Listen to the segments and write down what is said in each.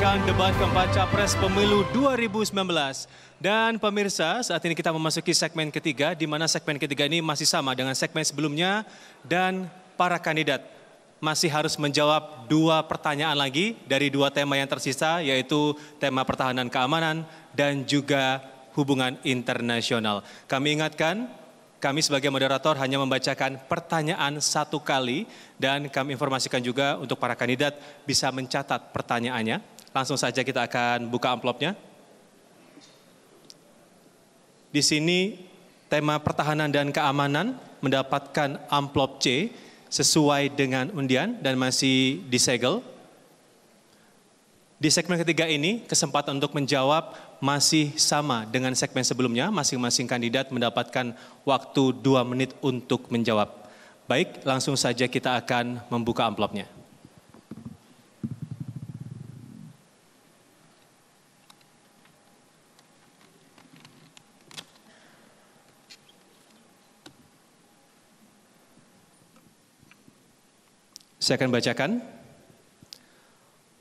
menyaksikan debat keempat Capres Pemilu 2019. Dan pemirsa, saat ini kita memasuki segmen ketiga, di mana segmen ketiga ini masih sama dengan segmen sebelumnya, dan para kandidat masih harus menjawab dua pertanyaan lagi dari dua tema yang tersisa, yaitu tema pertahanan keamanan dan juga hubungan internasional. Kami ingatkan, kami sebagai moderator hanya membacakan pertanyaan satu kali dan kami informasikan juga untuk para kandidat bisa mencatat pertanyaannya. Langsung saja kita akan buka amplopnya. Di sini tema pertahanan dan keamanan mendapatkan amplop C sesuai dengan undian dan masih disegel. Di segmen ketiga ini, kesempatan untuk menjawab masih sama dengan segmen sebelumnya. Masing-masing kandidat mendapatkan waktu dua menit untuk menjawab. Baik, langsung saja kita akan membuka amplopnya. Saya akan bacakan.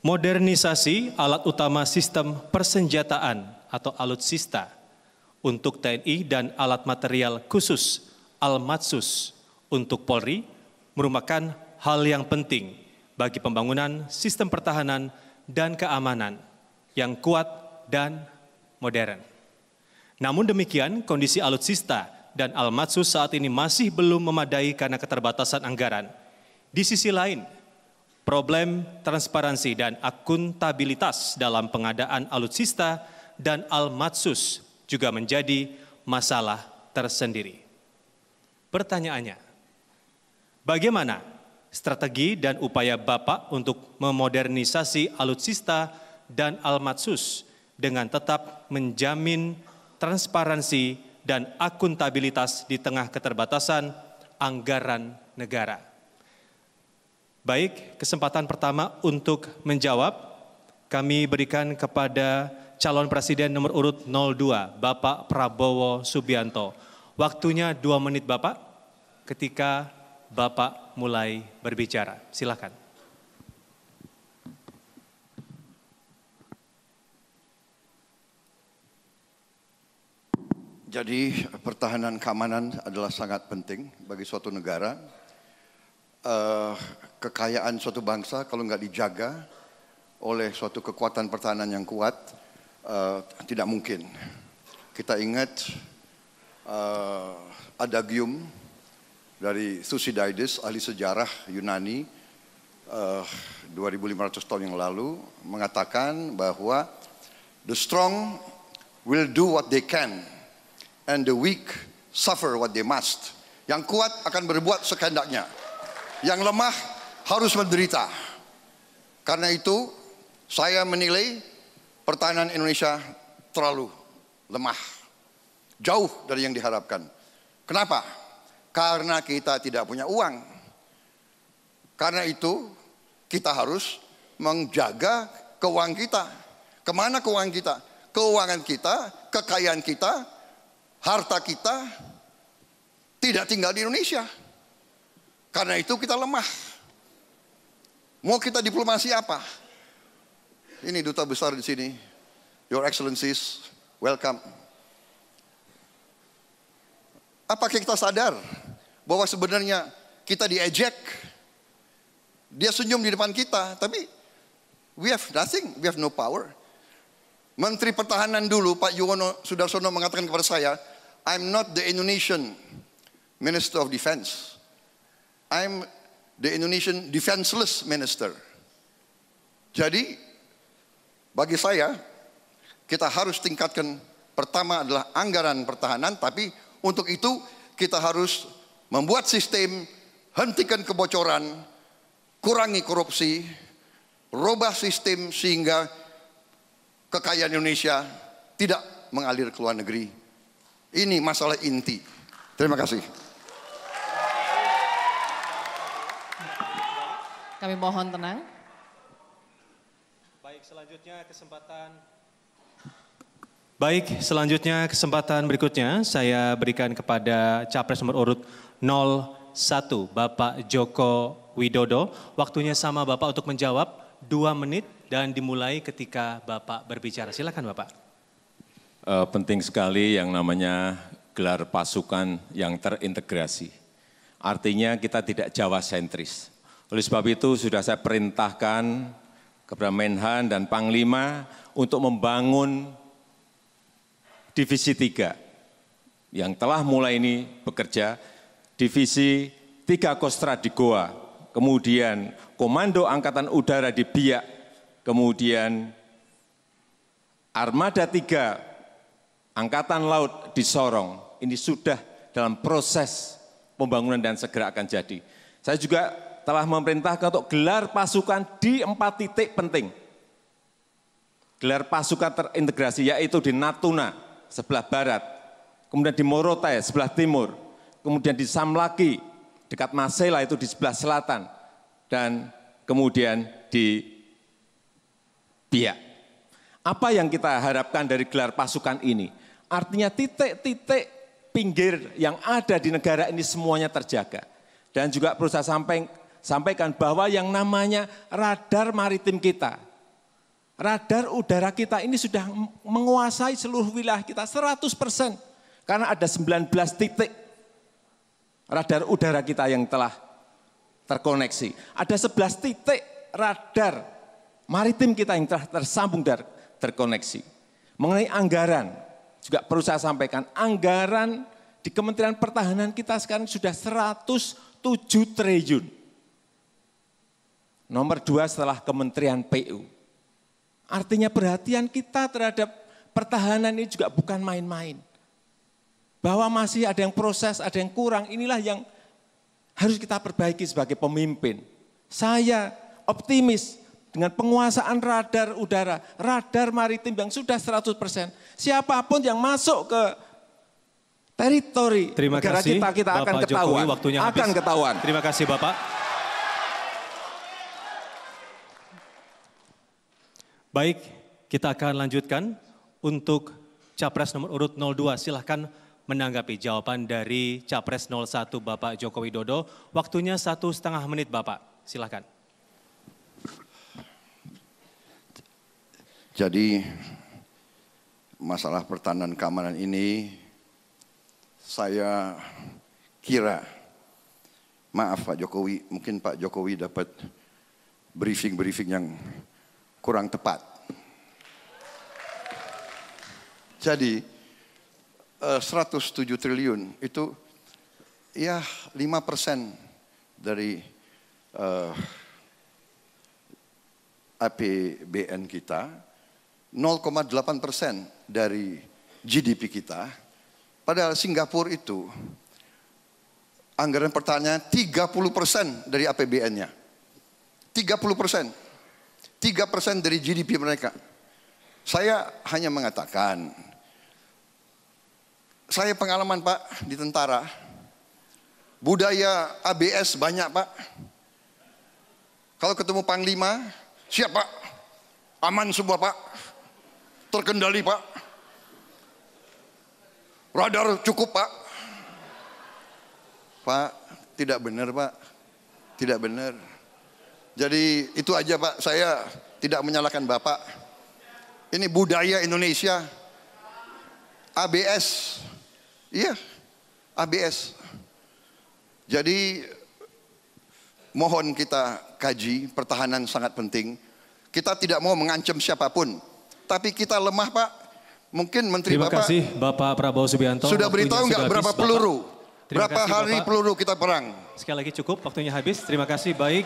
Modernisasi alat utama sistem persenjataan atau alutsista untuk TNI dan alat material khusus Almatsus untuk Polri merupakan hal yang penting bagi pembangunan sistem pertahanan dan keamanan yang kuat dan modern. Namun demikian, kondisi alutsista dan Almatsus saat ini masih belum memadai karena keterbatasan anggaran – di sisi lain, problem transparansi dan akuntabilitas dalam pengadaan alutsista dan almatsus juga menjadi masalah tersendiri. Pertanyaannya, bagaimana strategi dan upaya Bapak untuk memodernisasi alutsista dan almatsus dengan tetap menjamin transparansi dan akuntabilitas di tengah keterbatasan anggaran negara? Baik, kesempatan pertama untuk menjawab kami berikan kepada calon presiden nomor urut 02, Bapak Prabowo Subianto. Waktunya dua menit Bapak ketika Bapak mulai berbicara. Silakan. Jadi pertahanan keamanan adalah sangat penting bagi suatu negara uh, kekayaan suatu bangsa kalau nggak dijaga oleh suatu kekuatan pertahanan yang kuat uh, tidak mungkin. Kita ingat uh, eh, adagium dari Thucydides ahli sejarah Yunani uh, 2500 tahun yang lalu mengatakan bahwa the strong will do what they can and the weak suffer what they must. Yang kuat akan berbuat sekendaknya yang lemah harus menderita. Karena itu saya menilai pertahanan Indonesia terlalu lemah. Jauh dari yang diharapkan. Kenapa? Karena kita tidak punya uang. Karena itu kita harus menjaga keuangan kita. Kemana keuangan kita? Keuangan kita, kekayaan kita, harta kita tidak tinggal di Indonesia. Karena itu kita lemah. Mau kita diplomasi apa? Ini duta besar di sini. Your Excellencies, welcome. Apakah kita sadar bahwa sebenarnya kita diejek? Dia senyum di depan kita, tapi we have nothing, we have no power. Menteri Pertahanan dulu Pak Yuwono Sudarsono mengatakan kepada saya, I'm not the Indonesian Minister of Defense. I'm the Indonesian defenseless minister. Jadi bagi saya kita harus tingkatkan pertama adalah anggaran pertahanan tapi untuk itu kita harus membuat sistem hentikan kebocoran, kurangi korupsi, robah sistem sehingga kekayaan Indonesia tidak mengalir ke luar negeri. Ini masalah inti. Terima kasih. Kami mohon tenang. Baik, selanjutnya kesempatan Baik, selanjutnya kesempatan berikutnya saya berikan kepada capres nomor urut 01 Bapak Joko Widodo. Waktunya sama Bapak untuk menjawab dua menit dan dimulai ketika Bapak berbicara. Silakan Bapak. E, penting sekali yang namanya gelar pasukan yang terintegrasi. Artinya kita tidak Jawa sentris. Oleh sebab itu sudah saya perintahkan kepada Menhan dan Panglima untuk membangun divisi tiga yang telah mulai ini bekerja, divisi tiga Kostra di Goa, kemudian Komando Angkatan Udara di Biak, kemudian Armada tiga Angkatan Laut di Sorong. Ini sudah dalam proses pembangunan dan segera akan jadi. Saya juga telah memerintahkan untuk gelar pasukan di empat titik penting. Gelar pasukan terintegrasi yaitu di Natuna sebelah barat, kemudian di Morotai sebelah timur, kemudian di Samlaki dekat Masela itu di sebelah selatan, dan kemudian di Biak. Apa yang kita harapkan dari gelar pasukan ini? Artinya titik-titik pinggir yang ada di negara ini semuanya terjaga. Dan juga perlu saya sampaikan bahwa yang namanya radar maritim kita, radar udara kita ini sudah menguasai seluruh wilayah kita 100%. Karena ada 19 titik radar udara kita yang telah terkoneksi. Ada 11 titik radar maritim kita yang telah tersambung dan terkoneksi. Mengenai anggaran, juga perlu saya sampaikan, anggaran di Kementerian Pertahanan kita sekarang sudah 107 triliun. Nomor dua setelah Kementerian PU. Artinya perhatian kita terhadap pertahanan ini juga bukan main-main. Bahwa masih ada yang proses, ada yang kurang, inilah yang harus kita perbaiki sebagai pemimpin. Saya optimis dengan penguasaan radar udara, radar maritim yang sudah 100%. Siapapun yang masuk ke teritori Terima negara kita, kita akan ketahuan. Jokowi, waktunya akan ketahuan. Terima kasih Bapak. Baik, kita akan lanjutkan untuk Capres nomor urut 02. Silahkan menanggapi jawaban dari Capres 01 Bapak Joko Widodo. Waktunya satu setengah menit Bapak, silahkan. Jadi masalah pertahanan keamanan ini saya kira, maaf Pak Jokowi, mungkin Pak Jokowi dapat briefing-briefing yang kurang tepat. Jadi 107 eh, triliun itu ya 5 persen dari uh, eh, APBN kita, 0,8 persen dari GDP kita. Padahal Singapura itu anggaran pertanyaan 30 persen dari APBN-nya. 30 persen. Tiga persen dari GDP mereka. Saya hanya mengatakan, saya pengalaman Pak di tentara, budaya ABS banyak Pak. Kalau ketemu panglima, siap Pak, aman semua Pak, terkendali Pak, radar cukup Pak. Pak, tidak benar Pak, tidak benar. Jadi itu aja Pak, saya tidak menyalahkan Bapak. Ini budaya Indonesia. ABS. Iya, ABS. Jadi mohon kita kaji, pertahanan sangat penting. Kita tidak mau mengancam siapapun. Tapi kita lemah Pak. Mungkin Menteri Terima Bapak. kasih Bapak Prabowo Subianto. Sudah beritahu nggak berapa habis, peluru? berapa kasih, hari Bapak. peluru kita perang? Sekali lagi cukup, waktunya habis. Terima kasih, baik.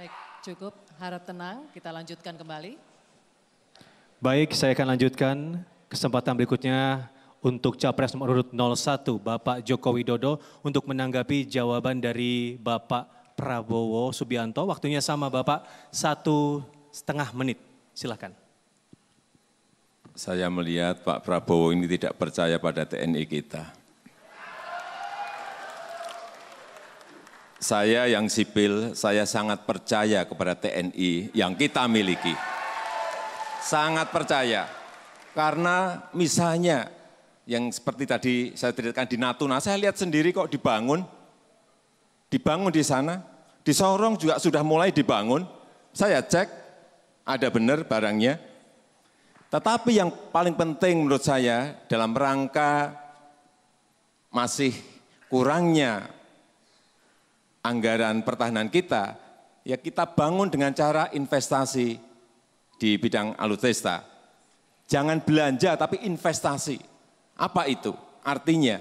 Baik, cukup. Harap tenang, kita lanjutkan kembali. Baik, saya akan lanjutkan kesempatan berikutnya untuk Capres nomor urut 01 Bapak Joko Widodo untuk menanggapi jawaban dari Bapak Prabowo Subianto. Waktunya sama Bapak, satu setengah menit. silakan. Saya melihat Pak Prabowo ini tidak percaya pada TNI kita Saya yang sipil, saya sangat percaya kepada TNI yang kita miliki. Sangat percaya. Karena misalnya yang seperti tadi saya ceritakan di Natuna, saya lihat sendiri kok dibangun. Dibangun di sana, di Sorong juga sudah mulai dibangun. Saya cek, ada benar barangnya. Tetapi yang paling penting menurut saya dalam rangka masih kurangnya anggaran pertahanan kita, ya kita bangun dengan cara investasi di bidang alutsista. Jangan belanja tapi investasi. Apa itu? Artinya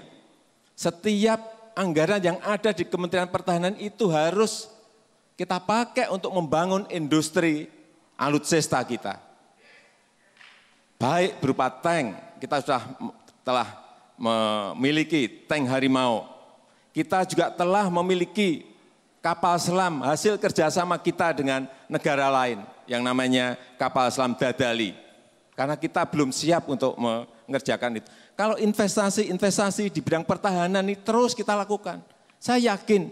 setiap anggaran yang ada di Kementerian Pertahanan itu harus kita pakai untuk membangun industri alutsista kita. Baik berupa tank, kita sudah telah memiliki tank harimau kita juga telah memiliki kapal selam hasil kerjasama kita dengan negara lain yang namanya kapal selam Dadali. Karena kita belum siap untuk mengerjakan itu. Kalau investasi-investasi di bidang pertahanan ini terus kita lakukan. Saya yakin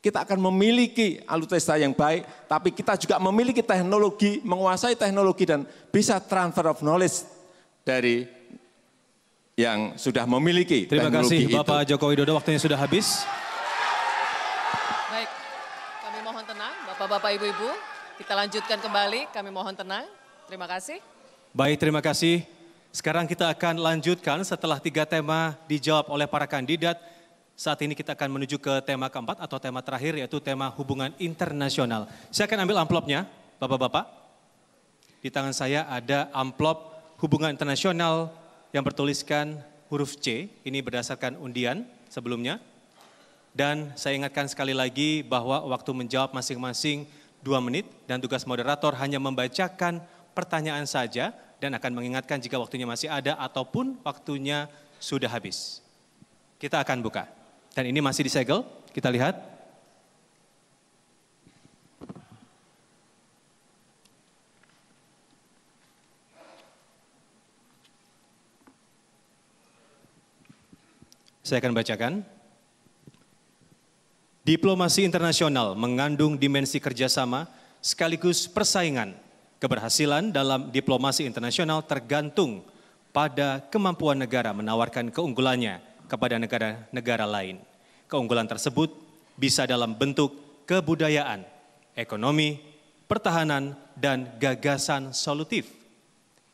kita akan memiliki alutsista yang baik, tapi kita juga memiliki teknologi, menguasai teknologi dan bisa transfer of knowledge dari yang sudah memiliki Terima teknologi kasih itu. Bapak Joko Widodo, waktunya sudah habis. Baik, kami mohon tenang, Bapak-Bapak, Ibu-Ibu. Kita lanjutkan kembali, kami mohon tenang. Terima kasih. Baik, terima kasih. Sekarang kita akan lanjutkan setelah tiga tema dijawab oleh para kandidat. Saat ini kita akan menuju ke tema keempat atau tema terakhir yaitu tema hubungan internasional. Saya akan ambil amplopnya, Bapak-Bapak. Di tangan saya ada amplop hubungan internasional yang bertuliskan huruf C, ini berdasarkan undian sebelumnya. Dan saya ingatkan sekali lagi bahwa waktu menjawab masing-masing dua menit dan tugas moderator hanya membacakan pertanyaan saja dan akan mengingatkan jika waktunya masih ada ataupun waktunya sudah habis. Kita akan buka. Dan ini masih disegel, kita lihat. Saya akan bacakan. Diplomasi internasional mengandung dimensi kerjasama sekaligus persaingan. Keberhasilan dalam diplomasi internasional tergantung pada kemampuan negara menawarkan keunggulannya kepada negara-negara lain. Keunggulan tersebut bisa dalam bentuk kebudayaan, ekonomi, pertahanan, dan gagasan solutif.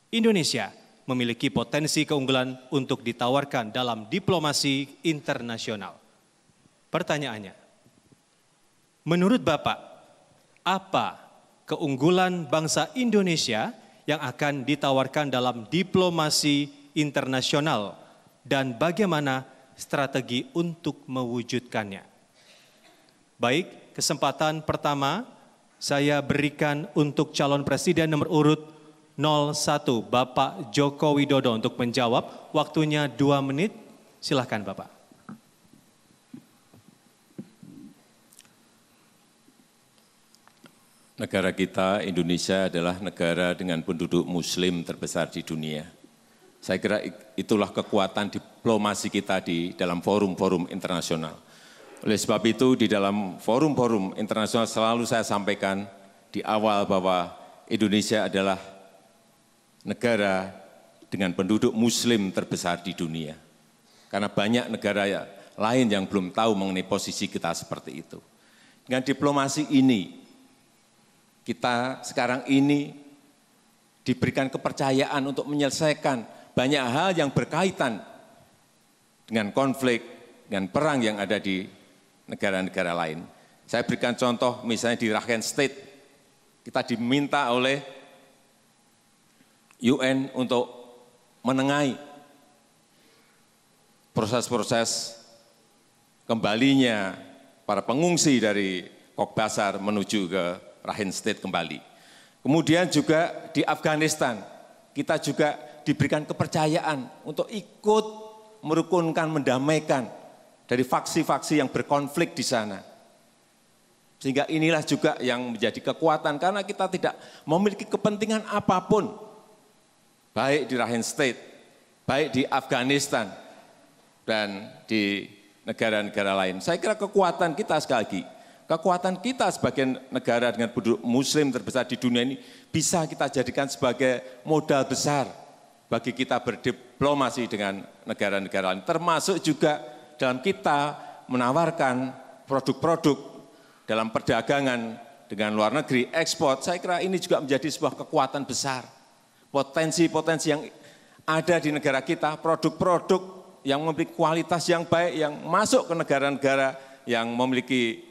Indonesia memiliki potensi keunggulan untuk ditawarkan dalam diplomasi internasional. Pertanyaannya, menurut Bapak, apa keunggulan bangsa Indonesia yang akan ditawarkan dalam diplomasi internasional dan bagaimana strategi untuk mewujudkannya? Baik, kesempatan pertama saya berikan untuk calon presiden nomor urut 01 Bapak Joko Widodo untuk menjawab. Waktunya dua menit. Silahkan Bapak. Negara kita, Indonesia, adalah negara dengan penduduk Muslim terbesar di dunia. Saya kira itulah kekuatan diplomasi kita di dalam forum-forum internasional. Oleh sebab itu, di dalam forum-forum internasional selalu saya sampaikan di awal bahwa Indonesia adalah negara dengan penduduk muslim terbesar di dunia. Karena banyak negara ya, lain yang belum tahu mengenai posisi kita seperti itu. Dengan diplomasi ini, kita sekarang ini diberikan kepercayaan untuk menyelesaikan banyak hal yang berkaitan dengan konflik, dengan perang yang ada di negara-negara lain. Saya berikan contoh misalnya di Rakhine State, kita diminta oleh UN untuk menengahi proses-proses kembalinya para pengungsi dari Basar menuju ke Rahim State kembali. Kemudian juga di Afghanistan, kita juga diberikan kepercayaan untuk ikut merukunkan, mendamaikan dari faksi-faksi yang berkonflik di sana. Sehingga inilah juga yang menjadi kekuatan, karena kita tidak memiliki kepentingan apapun baik di Rahim State, baik di Afghanistan, dan di negara-negara lain. Saya kira kekuatan kita sekali lagi, kekuatan kita sebagai negara dengan penduduk muslim terbesar di dunia ini bisa kita jadikan sebagai modal besar bagi kita berdiplomasi dengan negara-negara lain, termasuk juga dalam kita menawarkan produk-produk dalam perdagangan dengan luar negeri, ekspor, saya kira ini juga menjadi sebuah kekuatan besar potensi-potensi yang ada di negara kita, produk-produk yang memiliki kualitas yang baik, yang masuk ke negara-negara yang memiliki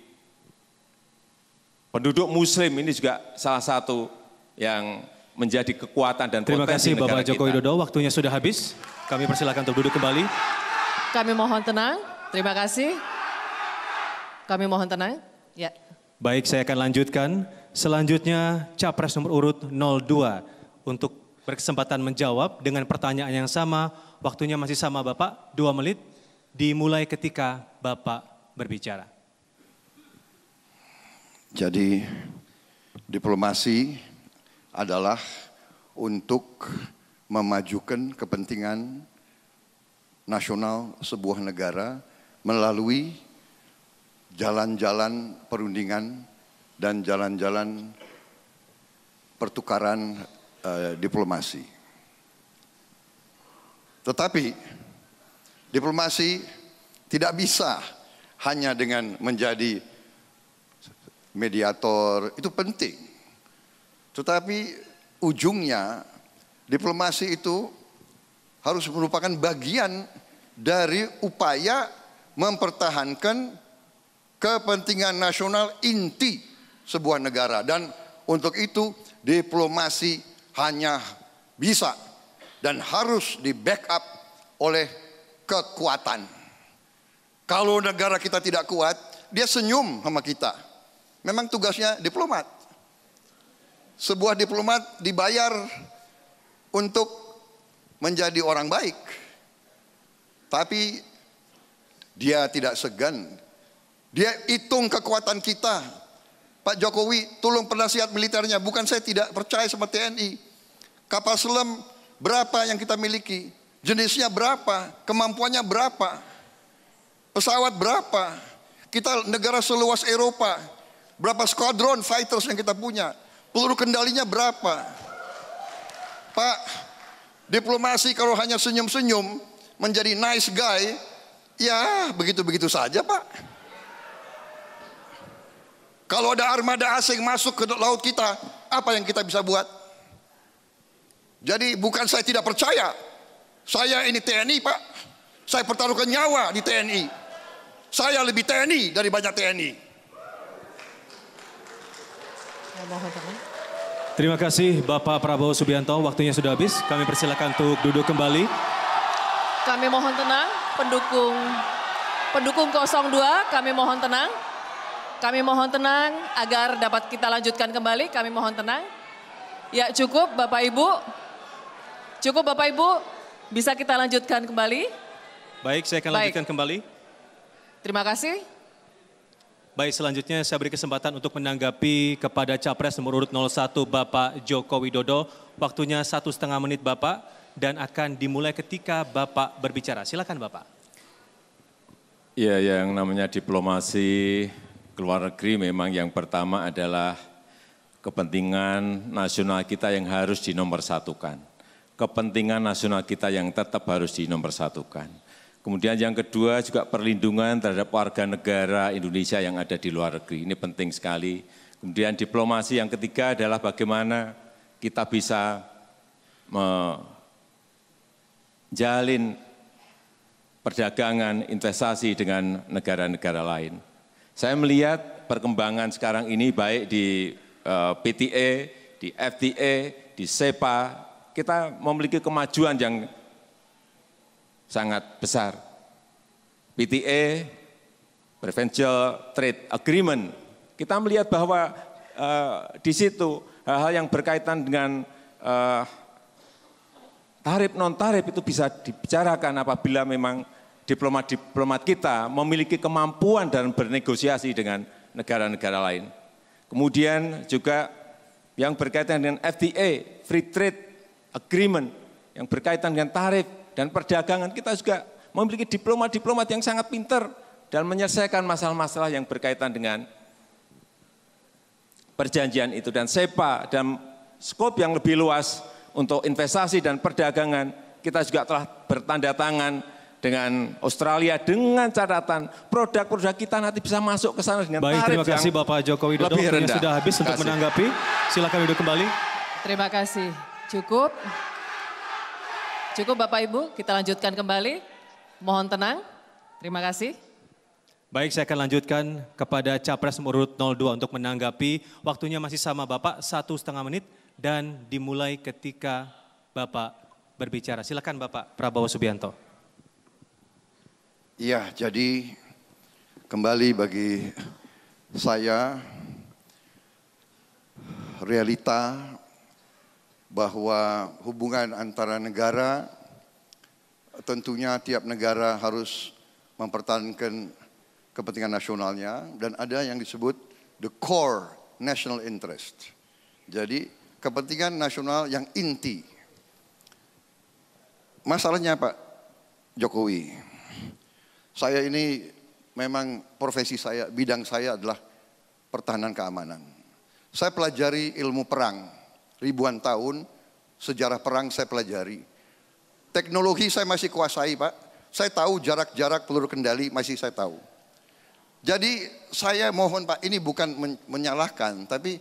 penduduk muslim ini juga salah satu yang menjadi kekuatan dan Terima potensi kasih Bapak Joko Widodo, waktunya sudah habis. Kami persilakan untuk duduk kembali. Kami mohon tenang. Terima kasih. Kami mohon tenang. Ya. Baik, saya akan lanjutkan. Selanjutnya Capres nomor urut 02 untuk berkesempatan menjawab dengan pertanyaan yang sama. Waktunya masih sama Bapak, dua menit dimulai ketika Bapak berbicara. Jadi diplomasi adalah untuk memajukan kepentingan nasional sebuah negara melalui jalan-jalan perundingan dan jalan-jalan pertukaran Eh, diplomasi. Tetapi diplomasi tidak bisa hanya dengan menjadi mediator, itu penting. Tetapi ujungnya diplomasi itu harus merupakan bagian dari upaya mempertahankan kepentingan nasional inti sebuah negara dan untuk itu diplomasi hanya bisa dan harus di backup oleh kekuatan. Kalau negara kita tidak kuat, dia senyum sama kita. Memang tugasnya diplomat. Sebuah diplomat dibayar untuk menjadi orang baik. Tapi dia tidak segan. Dia hitung kekuatan kita, Pak Jokowi tolong penasihat militernya. Bukan saya tidak percaya sama TNI. Kapal selam berapa yang kita miliki? Jenisnya berapa? Kemampuannya berapa? Pesawat berapa? Kita negara seluas Eropa. Berapa skuadron fighters yang kita punya? Peluru kendalinya berapa? Pak, diplomasi kalau hanya senyum-senyum menjadi nice guy, ya begitu-begitu saja Pak. Kalau ada armada asing masuk ke laut kita, apa yang kita bisa buat? Jadi bukan saya tidak percaya. Saya ini TNI, Pak. Saya pertaruhkan nyawa di TNI. Saya lebih TNI dari banyak TNI. Terima kasih Bapak Prabowo Subianto. Waktunya sudah habis. Kami persilakan untuk duduk kembali. Kami mohon tenang, pendukung pendukung 02, kami mohon tenang. Kami mohon tenang agar dapat kita lanjutkan kembali. Kami mohon tenang. Ya cukup Bapak Ibu. Cukup Bapak Ibu. Bisa kita lanjutkan kembali. Baik, saya akan Baik. lanjutkan kembali. Terima kasih. Baik, selanjutnya saya beri kesempatan untuk menanggapi kepada Capres nomor urut 01 Bapak Joko Widodo. Waktunya satu setengah menit Bapak dan akan dimulai ketika Bapak berbicara. Silakan Bapak. Ya, yang namanya diplomasi ke negeri memang yang pertama adalah kepentingan nasional kita yang harus dinomorsatukan. Kepentingan nasional kita yang tetap harus dinomorsatukan. Kemudian yang kedua juga perlindungan terhadap warga negara Indonesia yang ada di luar negeri. Ini penting sekali. Kemudian diplomasi yang ketiga adalah bagaimana kita bisa menjalin perdagangan investasi dengan negara-negara lain. Saya melihat perkembangan sekarang ini baik di eh, PTA, di FTA, di SEPA, kita memiliki kemajuan yang sangat besar. PTA, Preferential Trade Agreement, kita melihat bahwa uh, di situ hal-hal yang berkaitan dengan uh, tarif non tarif itu bisa dibicarakan apabila memang diplomat-diplomat kita memiliki kemampuan dan bernegosiasi dengan negara-negara lain. Kemudian juga yang berkaitan dengan FTA, Free Trade Agreement, yang berkaitan dengan tarif dan perdagangan, kita juga memiliki diplomat-diplomat yang sangat pintar dan menyelesaikan masalah-masalah yang berkaitan dengan perjanjian itu. Dan SEPA dan skop yang lebih luas untuk investasi dan perdagangan, kita juga telah bertanda tangan dengan Australia dengan catatan produk-produk kita nanti bisa masuk ke sana dengan Baik, tarif terima kasih yang Bapak Joko Widodo lebih rendah. sudah habis untuk menanggapi. Silakan duduk kembali. Terima kasih. Cukup. Cukup Bapak Ibu, kita lanjutkan kembali. Mohon tenang. Terima kasih. Baik, saya akan lanjutkan kepada Capres urut 02 untuk menanggapi. Waktunya masih sama Bapak, satu setengah menit dan dimulai ketika Bapak berbicara. Silakan Bapak Prabowo Subianto. Ya, jadi kembali bagi saya realita bahwa hubungan antara negara tentunya tiap negara harus mempertahankan kepentingan nasionalnya dan ada yang disebut the core national interest. Jadi kepentingan nasional yang inti. Masalahnya Pak Jokowi, saya ini memang profesi saya, bidang saya adalah pertahanan keamanan. Saya pelajari ilmu perang ribuan tahun, sejarah perang saya pelajari. Teknologi saya masih kuasai, Pak. Saya tahu jarak-jarak peluru kendali masih saya tahu. Jadi saya mohon Pak, ini bukan menyalahkan, tapi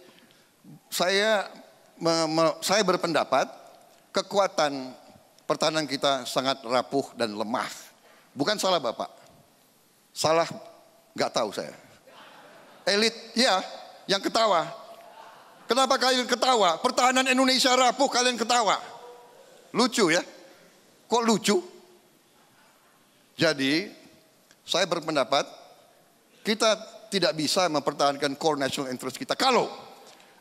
saya me me saya berpendapat kekuatan pertahanan kita sangat rapuh dan lemah. Bukan salah Bapak. Salah nggak tahu saya. Elit ya yang ketawa. Kenapa kalian ketawa? Pertahanan Indonesia rapuh kalian ketawa. Lucu ya. Kok lucu? Jadi saya berpendapat kita tidak bisa mempertahankan core national interest kita. Kalau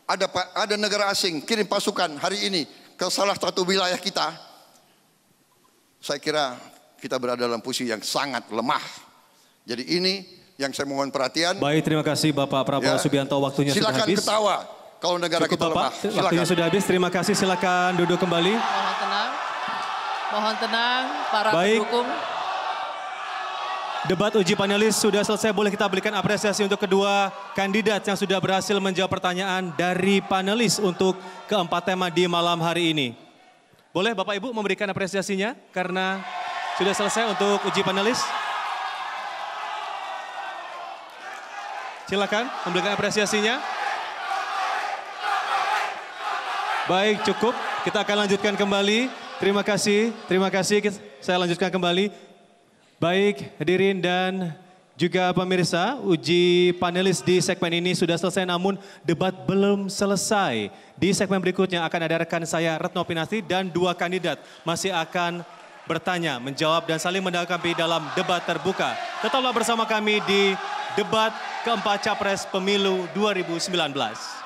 ada ada negara asing kirim pasukan hari ini ke salah satu wilayah kita, saya kira kita berada dalam posisi yang sangat lemah. Jadi ini yang saya mohon perhatian. Baik, terima kasih Bapak Prabowo ya. Subianto waktunya silakan sudah habis. Silakan ketawa kalau negara Cukup, kita Bapak, lemah. Silakan. Waktunya sudah habis, terima kasih silakan duduk kembali. Mohon tenang. Mohon tenang para Baik. pendukung. Debat uji panelis sudah selesai, boleh kita berikan apresiasi untuk kedua kandidat yang sudah berhasil menjawab pertanyaan dari panelis untuk keempat tema di malam hari ini. Boleh Bapak Ibu memberikan apresiasinya karena sudah selesai untuk uji panelis? Silakan memberikan apresiasinya. Baik, cukup. Kita akan lanjutkan kembali. Terima kasih, terima kasih. Saya lanjutkan kembali. Baik, hadirin dan juga pemirsa, uji panelis di segmen ini sudah selesai namun debat belum selesai. Di segmen berikutnya akan ada rekan saya Retno Pinasti dan dua kandidat masih akan bertanya, menjawab dan saling mendalami dalam debat terbuka. Tetaplah bersama kami di debat keempat capres pemilu 2019.